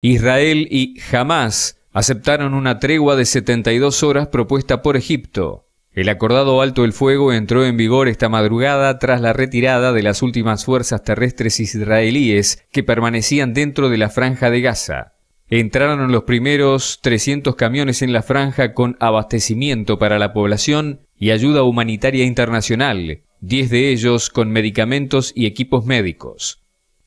Israel y Hamas aceptaron una tregua de 72 horas propuesta por Egipto. El acordado alto el fuego entró en vigor esta madrugada tras la retirada de las últimas fuerzas terrestres israelíes que permanecían dentro de la franja de Gaza. Entraron los primeros 300 camiones en la franja con abastecimiento para la población y ayuda humanitaria internacional, 10 de ellos con medicamentos y equipos médicos.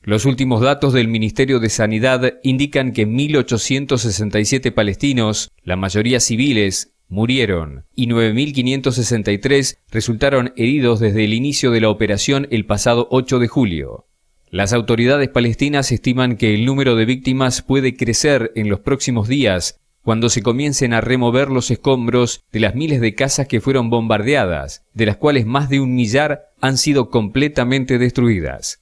Los últimos datos del Ministerio de Sanidad indican que 1.867 palestinos, la mayoría civiles, murieron y 9.563 resultaron heridos desde el inicio de la operación el pasado 8 de julio. Las autoridades palestinas estiman que el número de víctimas puede crecer en los próximos días cuando se comiencen a remover los escombros de las miles de casas que fueron bombardeadas, de las cuales más de un millar han sido completamente destruidas.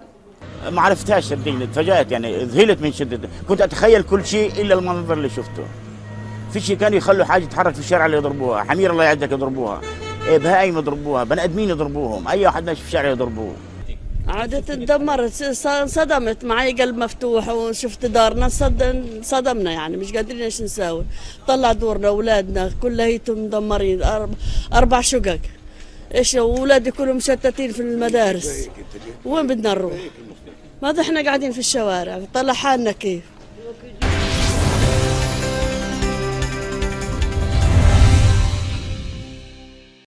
ما عرفتهاش صدقني تفاجأت يعني ذهلت من شدة كنت أتخيل كل شيء إلا المنظر اللي شفته في شيء كانوا يخلوا حاجة تتحرك في الشارع اللي يضربوها حمير الله يعزك يضربوها إيه، بهائم يضربوها بني آدمين يضربوهم أي واحد ماشي في الشارع يضربوه عادة تدمرت صدمت معي قلب مفتوح وشفت دارنا صدمنا يعني مش قادرين ايش نساوي طلع دورنا اولادنا كلهم مدمرين اربع شقق ايش اولادي كلهم مشتتين في المدارس وين بدنا نروح ماذا احنا قاعدين في الشوارع نطلع حالنا كيف